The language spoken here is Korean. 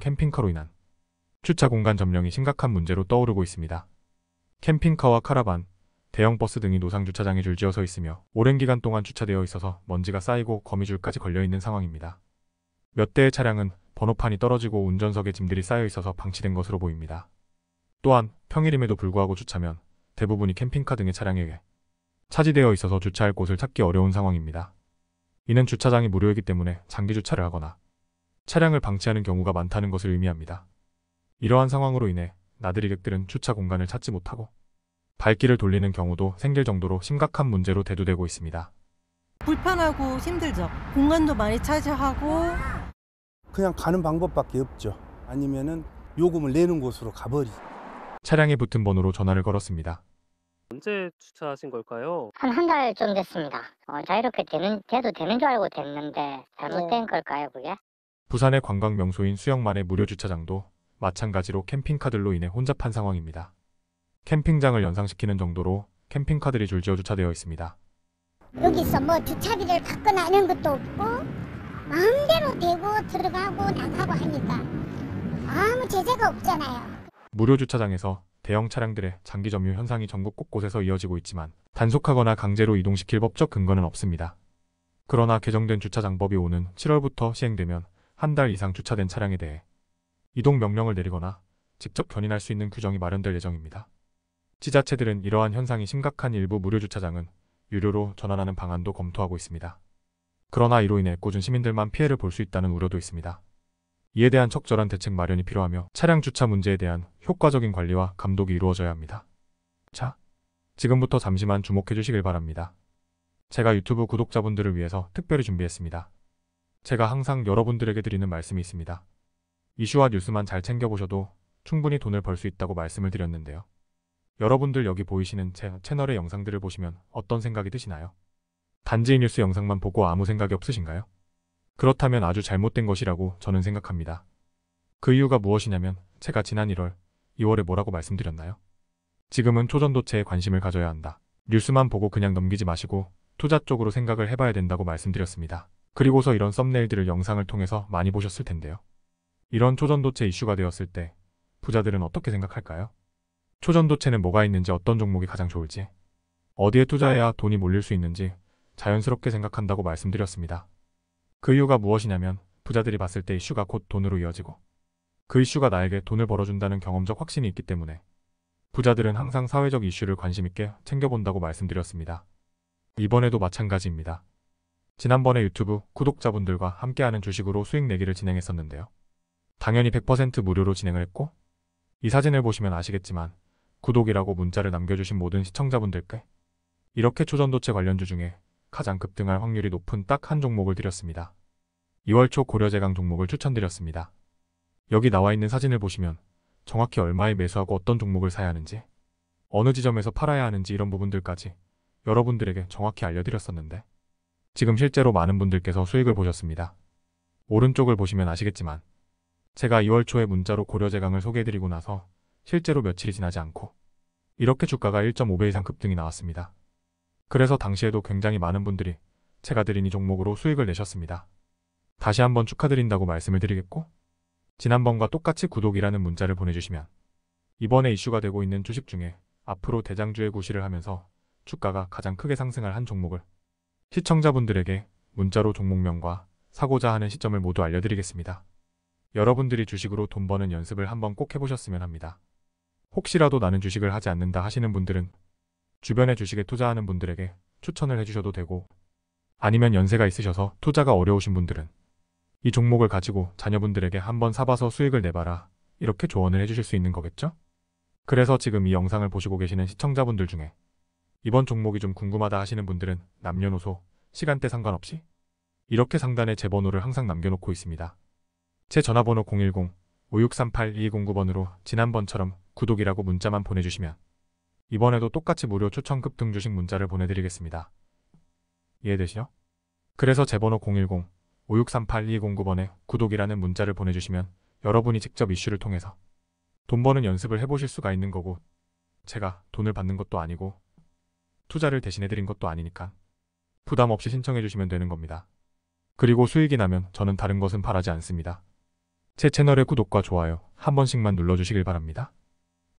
캠핑카로 인한 주차 공간 점령이 심각한 문제로 떠오르고 있습니다. 캠핑카와 카라반, 대형버스 등이 노상주차장에 줄지어서 있으며 오랜 기간 동안 주차되어 있어서 먼지가 쌓이고 거미줄까지 걸려있는 상황입니다. 몇 대의 차량은 번호판이 떨어지고 운전석에 짐들이 쌓여 있어서 방치된 것으로 보입니다. 또한 평일임에도 불구하고 주차면 대부분이 캠핑카 등의 차량에 게 차지되어 있어서 주차할 곳을 찾기 어려운 상황입니다. 이는 주차장이 무료이기 때문에 장기 주차를 하거나 차량을 방치하는 경우가 많다는 것을 의미합니다. 이러한 상황으로 인해 나들이객들은 주차 공간을 찾지 못하고 발길을 돌리는 경우도 생길 정도로 심각한 문제로 대두되고 있습니다. 불편하고 힘들죠. 공간도 많이 차지하고 그냥 가는 방법밖에 없죠. 아니면은 요금을 내는 곳으로 가버리. 차량에 붙은 번호로 전화를 걸었습니다. 언제 주차하신 걸까요? 한 한 달쯤 됐습니다. 어, 자유롭게 되는, 돼도 되는 줄 알고 됐는데 잘못된 네. 걸까요, 그게? 부산의 관광 명소인 수영만의 무료 주차장도 마찬가지로 캠핑카들로 인해 혼잡한 상황입니다. 캠핑장을 연상시키는 정도로 캠핑카들이 줄지어 주차되어 있습니다. 여기서 뭐 주차비를 받거나 하는 것도 없고 마음대로 대고 들어가고 나가고 하니까 아무 제재가 없잖아요. 무료 주차장에서 대형 차량들의 장기 점유 현상이 전국 곳곳에서 이어지고 있지만 단속하거나 강제로 이동시킬 법적 근거는 없습니다. 그러나 개정된 주차장법이 오는 7월부터 시행되면 한달 이상 주차된 차량에 대해 이동 명령을 내리거나 직접 견인할 수 있는 규정이 마련될 예정입니다. 지자체들은 이러한 현상이 심각한 일부 무료 주차장은 유료로 전환하는 방안도 검토하고 있습니다. 그러나 이로 인해 꾸준 시민들만 피해를 볼 수 있다는 우려도 있습니다. 이에 대한 적절한 대책 마련이 필요하며 차량 주차 문제에 대한 효과적인 관리와 감독이 이루어져야 합니다. 자, 지금부터 잠시만 주목해 주시길 바랍니다. 제가 유튜브 구독자분들을 위해서 특별히 준비했습니다. 제가 항상 여러분들에게 드리는 말씀이 있습니다. 이슈와 뉴스만 잘 챙겨보셔도 충분히 돈을 벌 수 있다고 말씀을 드렸는데요. 여러분들 여기 보이시는 제 채널의 영상들을 보시면 어떤 생각이 드시나요? 단지 뉴스 영상만 보고 아무 생각이 없으신가요? 그렇다면 아주 잘못된 것이라고 저는 생각합니다. 그 이유가 무엇이냐면 제가 지난 1월, 2월에 뭐라고 말씀드렸나요? 지금은 초전도체에 관심을 가져야 한다. 뉴스만 보고 그냥 넘기지 마시고 투자 쪽으로 생각을 해봐야 된다고 말씀드렸습니다. 그리고서 이런 썸네일들을 영상을 통해서 많이 보셨을 텐데요. 이런 초전도체 이슈가 되었을 때 부자들은 어떻게 생각할까요? 초전도체는 뭐가 있는지 어떤 종목이 가장 좋을지 어디에 투자해야 돈이 몰릴 수 있는지 자연스럽게 생각한다고 말씀드렸습니다. 그 이유가 무엇이냐면 부자들이 봤을 때 이슈가 곧 돈으로 이어지고 그 이슈가 나에게 돈을 벌어준다는 경험적 확신이 있기 때문에 부자들은 항상 사회적 이슈를 관심있게 챙겨본다고 말씀드렸습니다. 이번에도 마찬가지입니다. 지난번에 유튜브 구독자분들과 함께하는 주식으로 수익 내기를 진행했었는데요. 당연히 100% 무료로 진행을 했고 이 사진을 보시면 아시겠지만 구독이라고 문자를 남겨주신 모든 시청자분들께 이렇게 초전도체 관련주 중에 가장 급등할 확률이 높은 딱 한 종목을 드렸습니다. 2월 초 고려제강 종목을 추천드렸습니다. 여기 나와 있는 사진을 보시면 정확히 얼마에 매수하고 어떤 종목을 사야 하는지 어느 지점에서 팔아야 하는지 이런 부분들까지 여러분들에게 정확히 알려드렸었는데 지금 실제로 많은 분들께서 수익을 보셨습니다. 오른쪽을 보시면 아시겠지만 제가 2월 초에 문자로 고려제강을 소개해드리고 나서 실제로 며칠이 지나지 않고 이렇게 주가가 1.5배 이상 급등이 나왔습니다. 그래서 당시에도 굉장히 많은 분들이 제가 드린 이 종목으로 수익을 내셨습니다. 다시 한번 축하드린다고 말씀을 드리겠고 지난번과 똑같이 구독이라는 문자를 보내주시면 이번에 이슈가 되고 있는 주식 중에 앞으로 대장주의 구시를 하면서 주가가 가장 크게 상승할 한 종목을 시청자분들에게 문자로 종목명과 사고자 하는 시점을 모두 알려드리겠습니다. 여러분들이 주식으로 돈 버는 연습을 한번 꼭 해보셨으면 합니다. 혹시라도 나는 주식을 하지 않는다 하시는 분들은 주변의 주식에 투자하는 분들에게 추천을 해주셔도 되고 아니면 연세가 있으셔서 투자가 어려우신 분들은 이 종목을 가지고 자녀분들에게 한번 사봐서 수익을 내봐라 이렇게 조언을 해주실 수 있는 거겠죠? 그래서 지금 이 영상을 보시고 계시는 시청자분들 중에 이번 종목이 좀 궁금하다 하시는 분들은 남녀노소, 시간대 상관없이 이렇게 상단에 제 번호를 항상 남겨놓고 있습니다. 제 전화번호 0 1 0 5 6 3 8 2 0 9번으로 지난번처럼 구독이라고 문자만 보내주시면 이번에도 똑같이 무료 초청급 등 주식 문자를 보내드리겠습니다. 이해되시죠? 그래서 제 번호 0 1 0 5 6 3 8 2 0 9번에 구독이라는 문자를 보내주시면 여러분이 직접 이슈를 통해서 돈 버는 연습을 해보실 수가 있는 거고 제가 돈을 받는 것도 아니고 투자를 대신해드린 것도 아니니까 부담 없이 신청해주시면 되는 겁니다. 그리고 수익이 나면 저는 다른 것은 바라지 않습니다. 제 채널의 구독과 좋아요 한 번씩만 눌러주시길 바랍니다.